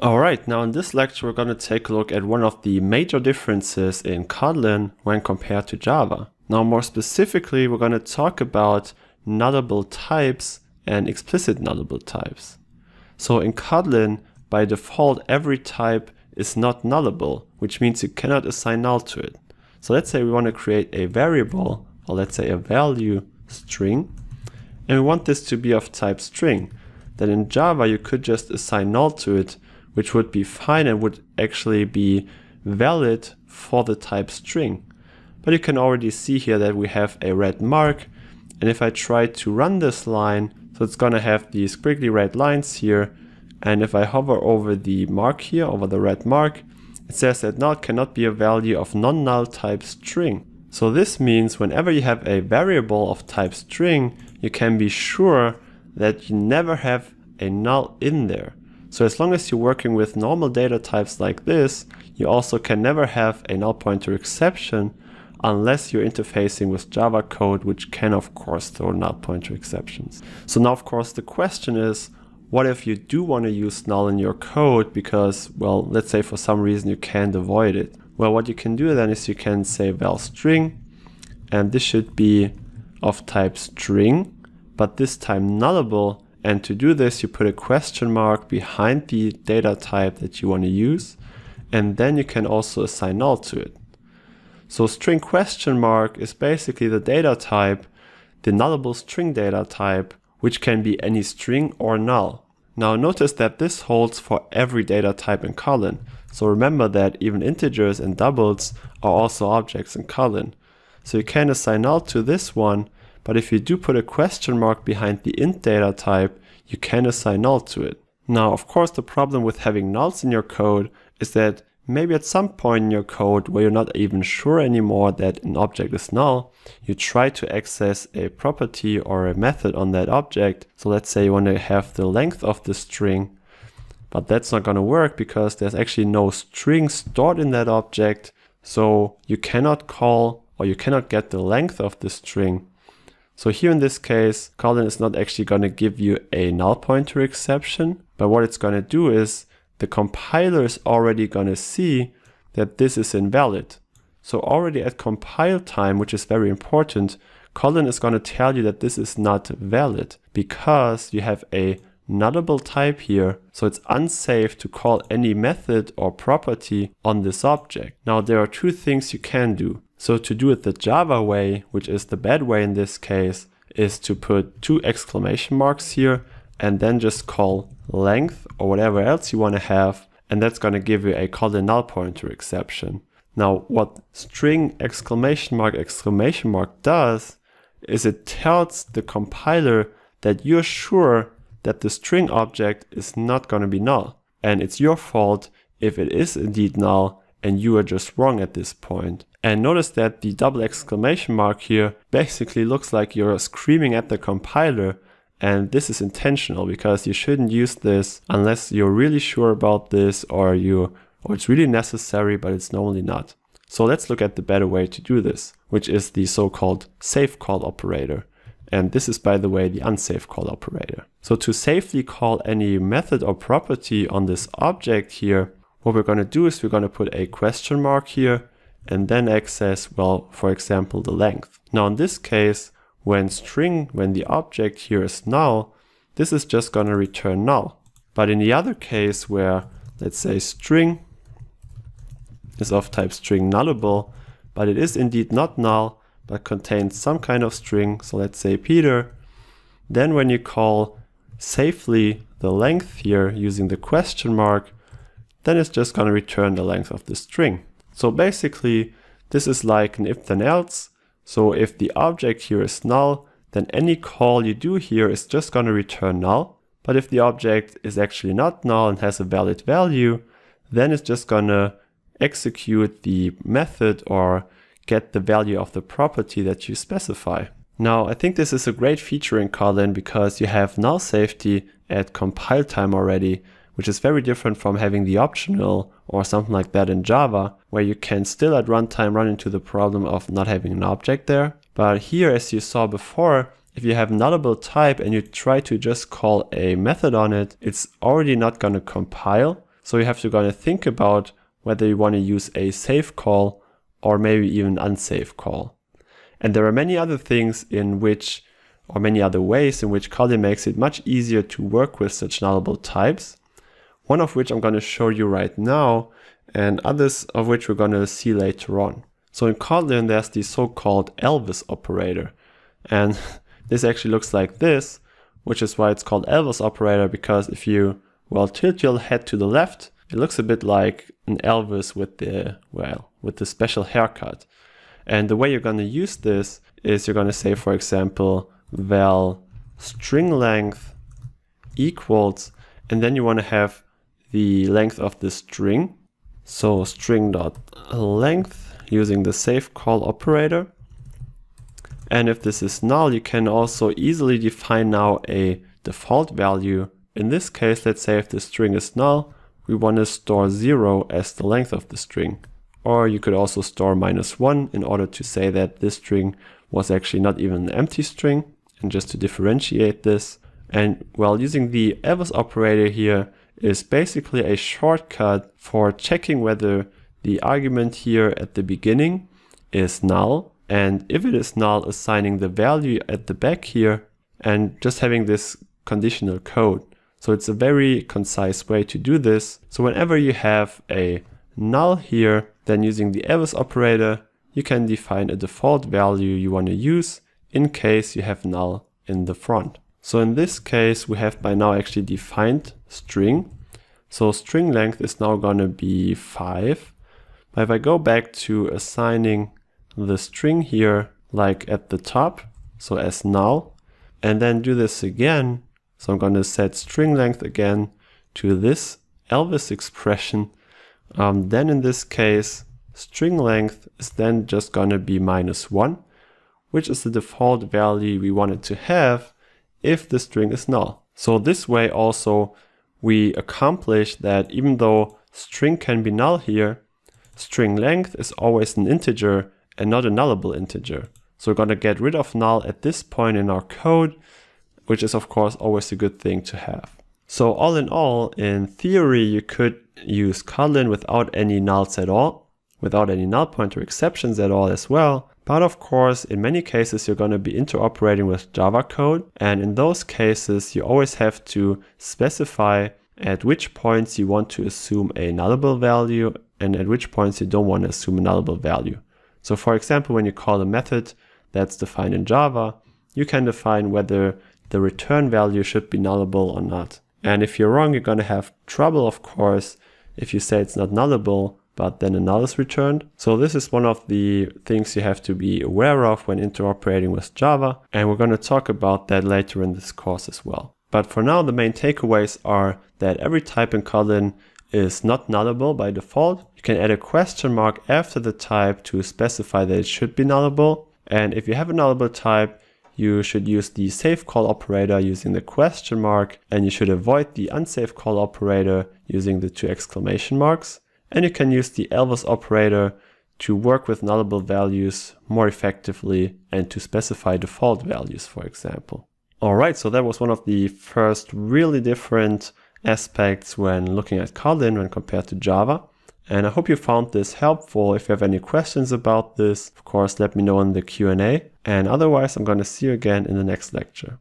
Alright, now in this lecture we're going to take a look at one of the major differences in Kotlin when compared to Java. Now more specifically we're going to talk about nullable types and explicit nullable types. So in Kotlin, by default every type is not nullable, which means you cannot assign null to it. So let's say we want to create a variable, or let's say a value string, and we want this to be of type string. Then in Java you could just assign null to it which would be fine and would actually be valid for the type string. But you can already see here that we have a red mark. And if I try to run this line, so it's gonna have these squiggly red lines here. And if I hover over the mark here, over the red mark, it says that null cannot be a value of non-null type string. So this means whenever you have a variable of type string, you can be sure that you never have a null in there. So as long as you're working with normal data types like this, you also can never have a null pointer exception unless you're interfacing with Java code, which can of course throw null pointer exceptions. So now of course the question is, what if you do want to use null in your code because, well, let's say for some reason you can't avoid it. Well, what you can do then is you can say val string, and this should be of type string, but this time nullable and to do this, you put a question mark behind the data type that you want to use, and then you can also assign null to it. So string question mark is basically the data type, the nullable string data type, which can be any string or null. Now notice that this holds for every data type in Kotlin. So remember that even integers and doubles are also objects in Kotlin. So you can assign null to this one but if you do put a question mark behind the int data type, you can assign null to it. Now, of course, the problem with having nulls in your code is that maybe at some point in your code where you're not even sure anymore that an object is null, you try to access a property or a method on that object. So let's say you want to have the length of the string, but that's not going to work because there's actually no string stored in that object. So you cannot call or you cannot get the length of the string. So here in this case, Kotlin is not actually going to give you a null pointer exception, but what it's going to do is the compiler is already going to see that this is invalid. So already at compile time, which is very important, Kotlin is going to tell you that this is not valid because you have a nullable type here, so it's unsafe to call any method or property on this object. Now there are two things you can do. So to do it the Java way, which is the bad way in this case, is to put two exclamation marks here and then just call length or whatever else you want to have. And that's going to give you a called null pointer exception. Now what string exclamation mark exclamation mark does is it tells the compiler that you're sure that the string object is not going to be null. And it's your fault if it is indeed null and you are just wrong at this point. And notice that the double exclamation mark here basically looks like you're screaming at the compiler. And this is intentional because you shouldn't use this unless you're really sure about this or you or it's really necessary, but it's normally not. So let's look at the better way to do this, which is the so-called safe call operator. And this is, by the way, the unsafe call operator. So to safely call any method or property on this object here, what we're going to do is we're going to put a question mark here and then access, well, for example, the length. Now in this case, when string, when the object here is null, this is just going to return null. But in the other case where, let's say string is of type string nullable, but it is indeed not null, but contains some kind of string, so let's say Peter, then when you call safely the length here using the question mark, then it's just going to return the length of the string. So basically, this is like an if then else. So if the object here is null, then any call you do here is just going to return null. But if the object is actually not null and has a valid value, then it's just going to execute the method or get the value of the property that you specify. Now, I think this is a great feature in Kotlin because you have null safety at compile time already which is very different from having the optional or something like that in Java, where you can still at runtime run into the problem of not having an object there. But here, as you saw before, if you have nullable type and you try to just call a method on it, it's already not going to compile. So you have to kind of think about whether you want to use a safe call or maybe even unsafe call. And there are many other things in which, or many other ways in which Kali makes it much easier to work with such nullable types one of which I'm going to show you right now, and others of which we're going to see later on. So in Kotlin, there's the so-called Elvis operator. And this actually looks like this, which is why it's called Elvis operator, because if you, well, tilt your head to the left, it looks a bit like an Elvis with the, well, with the special haircut. And the way you're going to use this is you're going to say, for example, val string length equals, and then you want to have the length of the string. So string.length using the save call operator. And if this is null, you can also easily define now a default value. In this case, let's say if the string is null, we want to store zero as the length of the string. Or you could also store minus one in order to say that this string was actually not even an empty string. And just to differentiate this, and while using the else operator here, is basically a shortcut for checking whether the argument here at the beginning is null. And if it is null, assigning the value at the back here and just having this conditional code. So it's a very concise way to do this. So whenever you have a null here, then using the else operator, you can define a default value you want to use in case you have null in the front. So in this case, we have by now actually defined string. So string length is now going to be 5. But if I go back to assigning the string here, like at the top, so as null, and then do this again, so I'm going to set string length again to this Elvis expression, um, then in this case, string length is then just going to be minus 1, which is the default value we wanted to have if the string is null. So this way also we accomplish that even though string can be null here, string length is always an integer and not a nullable integer. So we're going to get rid of null at this point in our code, which is of course always a good thing to have. So all in all, in theory, you could use Kotlin without any nulls at all, without any null pointer exceptions at all as well. But of course, in many cases, you're going to be interoperating with Java code. And in those cases, you always have to specify at which points you want to assume a nullable value and at which points you don't want to assume a nullable value. So for example, when you call a method that's defined in Java, you can define whether the return value should be nullable or not. And if you're wrong, you're going to have trouble, of course, if you say it's not nullable, but then another is returned. So this is one of the things you have to be aware of when interoperating with Java, and we're going to talk about that later in this course as well. But for now, the main takeaways are that every type in Kotlin is not nullable by default. You can add a question mark after the type to specify that it should be nullable. And if you have a nullable type, you should use the safe call operator using the question mark, and you should avoid the unsafe call operator using the two exclamation marks. And you can use the Elvis operator to work with nullable values more effectively and to specify default values, for example. All right, so that was one of the first really different aspects when looking at Kotlin when compared to Java. And I hope you found this helpful. If you have any questions about this, of course, let me know in the Q&A. And otherwise, I'm going to see you again in the next lecture.